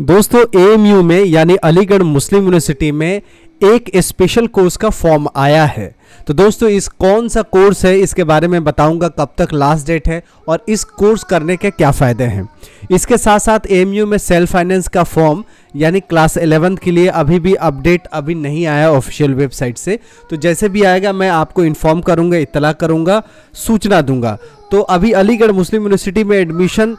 दोस्तों एएमयू में यानी अलीगढ़ मुस्लिम यूनिवर्सिटी में एक स्पेशल कोर्स का फॉर्म आया है तो दोस्तों इस कौन सा कोर्स है इसके बारे में बताऊंगा कब तक लास्ट डेट है और इस कोर्स करने के क्या फ़ायदे हैं इसके साथ साथ एएमयू में सेल्फ फाइनेंस का फॉर्म यानी क्लास 11 के लिए अभी भी अपडेट अभी नहीं आया ऑफिशियल वेबसाइट से तो जैसे भी आएगा मैं आपको इन्फॉर्म करूँगा इतला करूँगा सूचना दूंगा तो अभी अलीगढ़ मुस्लिम यूनिवर्सिटी में एडमिशन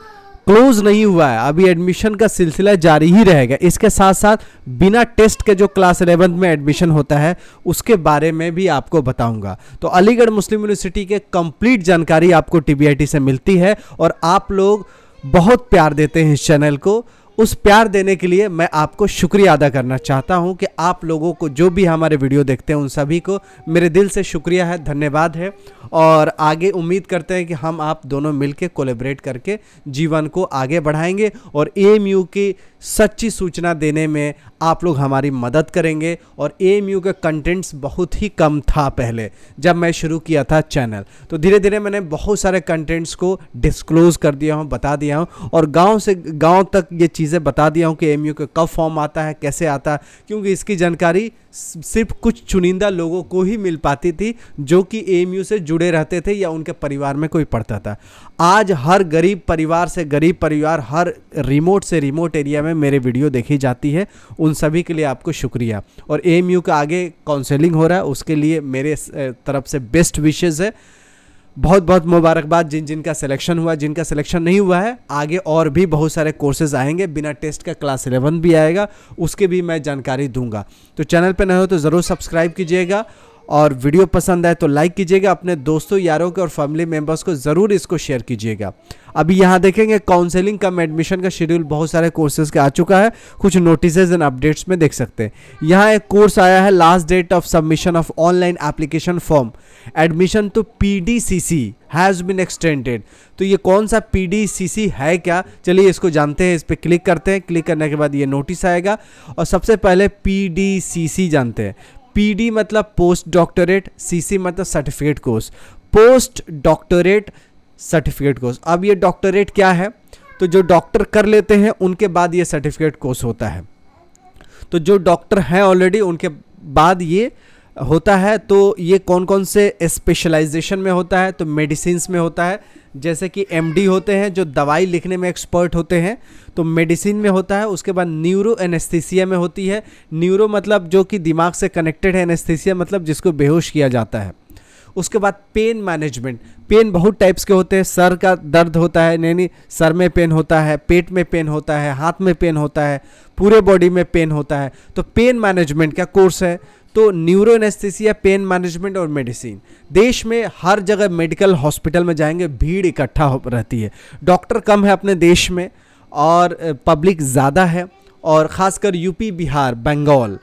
क्लोज नहीं हुआ है अभी एडमिशन का सिलसिला जारी ही रहेगा इसके साथ साथ बिना टेस्ट के जो क्लास इलेवंथ में एडमिशन होता है उसके बारे में भी आपको बताऊंगा तो अलीगढ़ मुस्लिम यूनिवर्सिटी के कंप्लीट जानकारी आपको टी से मिलती है और आप लोग बहुत प्यार देते हैं इस चैनल को उस प्यार देने के लिए मैं आपको शुक्रिया अदा करना चाहता हूँ कि आप लोगों को जो भी हमारे वीडियो देखते हैं उन सभी को मेरे दिल से शुक्रिया है धन्यवाद है और आगे उम्मीद करते हैं कि हम आप दोनों मिल के कोलेबरेट करके जीवन को आगे बढ़ाएंगे और ए की सच्ची सूचना देने में आप लोग हमारी मदद करेंगे और ए का कंटेंट्स बहुत ही कम था पहले जब मैं शुरू किया था चैनल तो धीरे धीरे मैंने बहुत सारे कंटेंट्स को डिस्क्लोज़ कर दिया हूँ बता दिया हूँ और गाँव से गाँव तक ये चीज़ चीज़ें बता दिया हूँ कि एम का कब फॉर्म आता है कैसे आता है क्योंकि इसकी जानकारी सिर्फ कुछ चुनिंदा लोगों को ही मिल पाती थी जो कि ए से जुड़े रहते थे या उनके परिवार में कोई पढ़ता था आज हर गरीब परिवार से गरीब परिवार हर रिमोट से रिमोट एरिया में मेरे वीडियो देखी जाती है उन सभी के लिए आपको शुक्रिया और ए का आगे काउंसलिंग हो रहा है उसके लिए मेरे तरफ से बेस्ट विशेज़ है बहुत बहुत मुबारकबाद जिन जिनका सिलेक्शन हुआ जिनका सिलेक्शन नहीं हुआ है आगे और भी बहुत सारे कोर्सेज आएंगे बिना टेस्ट का क्लास इलेवन भी आएगा उसके भी मैं जानकारी दूंगा तो चैनल पर नए हो तो ज़रूर सब्सक्राइब कीजिएगा और वीडियो पसंद आए तो लाइक कीजिएगा अपने दोस्तों यारों के और फैमिली मेम्बर्स को ज़रूर इसको शेयर कीजिएगा अभी यहाँ देखेंगे काउंसलिंग कम एडमिशन का शेड्यूल बहुत सारे कोर्सेज के आ चुका है कुछ नोटिस एंड अपडेट्स में देख सकते हैं यहाँ एक कोर्स आया है last date of submission of online application form admission to P D C C has been extended तो ये कौन सा पी डी सी सी है क्या चलिए इसको जानते हैं इस पर क्लिक करते हैं क्लिक करने के बाद ये नोटिस आएगा और सबसे पहले पी डी सी सी जानते हैं पीडी मतलब पोस्ट डॉक्टरेट सीसी मतलब certificate course post doctorate certificate course अब ये डॉक्टरेट क्या है तो जो डॉक्टर कर लेते हैं उनके बाद ये सर्टिफिकेट कोर्स होता है तो जो डॉक्टर हैं ऑलरेडी उनके बाद ये होता है तो ये कौन कौन से स्पेशलाइजेशन में होता है तो मेडिसिन में होता है जैसे कि एमडी होते हैं जो दवाई लिखने में एक्सपर्ट होते हैं तो मेडिसिन में होता है उसके बाद न्यूरो एनेस्थीसिया में होती है न्यूरो मतलब जो कि दिमाग से कनेक्टेड है एनेस्थीसिया मतलब जिसको बेहोश किया जाता है उसके बाद पेन मैनेजमेंट पेन बहुत टाइप्स के होते हैं सर का दर्द होता है नहीं नहीं सर में पेन होता है पेट में पेन होता है हाथ में पेन होता है पूरे बॉडी में पेन होता है तो पेन मैनेजमेंट का कोर्स है तो न्यूरोनेस्थेसिया पेन मैनेजमेंट और मेडिसिन देश में हर जगह मेडिकल हॉस्पिटल में जाएंगे भीड़ इकट्ठा रहती है डॉक्टर कम है अपने देश में और पब्लिक ज़्यादा है और ख़ासकर यूपी बिहार बंगाल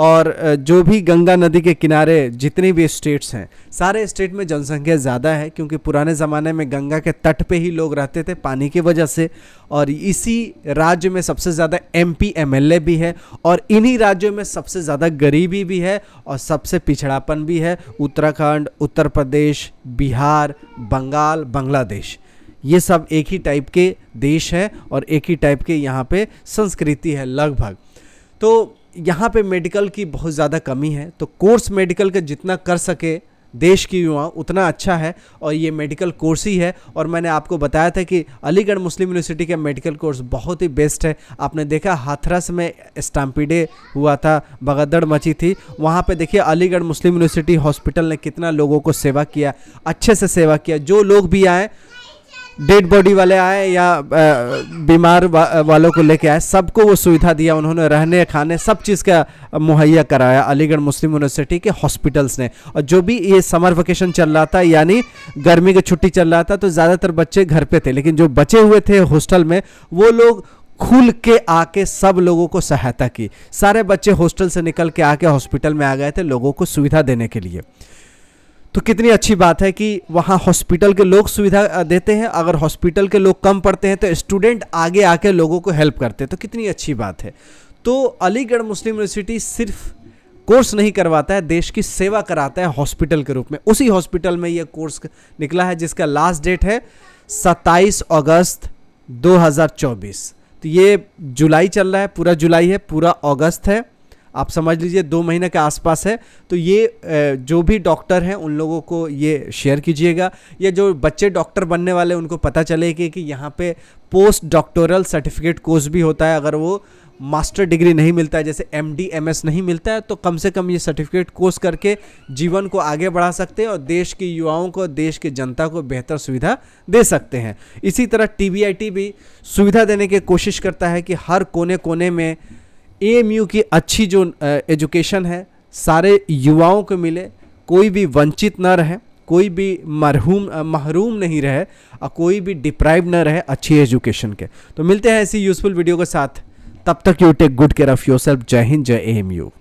और जो भी गंगा नदी के किनारे जितने भी स्टेट्स हैं सारे स्टेट में जनसंख्या ज़्यादा है क्योंकि पुराने ज़माने में गंगा के तट पे ही लोग रहते थे पानी की वजह से और इसी राज्य में सबसे ज़्यादा एम पी भी है और इन्हीं राज्यों में सबसे ज़्यादा गरीबी भी है और सबसे पिछड़ापन भी है उत्तराखंड उत्तर प्रदेश बिहार बंगाल बांग्लादेश ये सब एक ही टाइप के देश है और एक ही टाइप के यहाँ पे संस्कृति है लगभग तो यहाँ पे मेडिकल की बहुत ज़्यादा कमी है तो कोर्स मेडिकल का जितना कर सके देश की युवा उतना अच्छा है और ये मेडिकल कोर्स ही है और मैंने आपको बताया था कि अलीगढ़ मुस्लिम यूनिवर्सिटी का मेडिकल कोर्स बहुत ही बेस्ट है आपने देखा हाथरस में स्टाम्पीडे हुआ था भगदड़ मची थी वहाँ पे देखिए अलीगढ़ मुस्लिम यूनिवर्सिटी हॉस्पिटल ने कितना लोगों को सेवा किया अच्छे से सेवा किया जो लोग भी आए डेड बॉडी वाले आए या बीमार वा, वालों को लेके आए सबको वो सुविधा दिया उन्होंने रहने खाने सब चीज़ का मुहैया कराया अलीगढ़ मुस्लिम यूनिवर्सिटी के हॉस्पिटल्स ने और जो भी ये समर वेकेशन चल रहा था यानी गर्मी की छुट्टी चल रहा था तो ज़्यादातर बच्चे घर पे थे लेकिन जो बचे हुए थे हॉस्टल में वो लोग खुल के आके सब लोगों को सहायता की सारे बच्चे हॉस्टल से निकल के आके हॉस्पिटल में आ गए थे लोगों को सुविधा देने के लिए तो कितनी अच्छी बात है कि वहाँ हॉस्पिटल के लोग सुविधा देते हैं अगर हॉस्पिटल के लोग कम पढ़ते हैं तो स्टूडेंट आगे आके लोगों को हेल्प करते हैं तो कितनी अच्छी बात है तो अलीगढ़ मुस्लिम यूनिवर्सिटी सिर्फ कोर्स नहीं करवाता है देश की सेवा कराता है हॉस्पिटल के रूप में उसी हॉस्पिटल में यह कोर्स निकला है जिसका लास्ट डेट है 27 अगस्त 2024 तो ये जुलाई चल रहा है पूरा जुलाई है पूरा अगस्त है आप समझ लीजिए दो महीने के आसपास है तो ये जो भी डॉक्टर हैं उन लोगों को ये शेयर कीजिएगा या जो बच्चे डॉक्टर बनने वाले उनको पता चलेगा कि, यहाँ पे पोस्ट डॉक्टोरल सर्टिफिकेट कोर्स भी होता है अगर वो मास्टर डिग्री नहीं मिलता है जैसे एम डी एम एस नहीं मिलता है तो कम से कम ये सर्टिफिकेट कोर्स करके जीवन को आगे बढ़ा सकते हैं और देश के युवाओं को देश की जनता को बेहतर सुविधा दे सकते हैं इसी तरह टी आई टी भी सुविधा देने की कोशिश करता है कि हर कोने कोने में एएमयू की अच्छी जो एजुकेशन है सारे युवाओं को मिले कोई भी वंचित ना रहे कोई भी मरहूम महरूम नहीं रहे और कोई भी डिप्राइव ना रहे अच्छी एजुकेशन के तो मिलते हैं ऐसी यूज़फुल वीडियो के साथ तब तक you take good care of yourself जय हिंद जय एम यू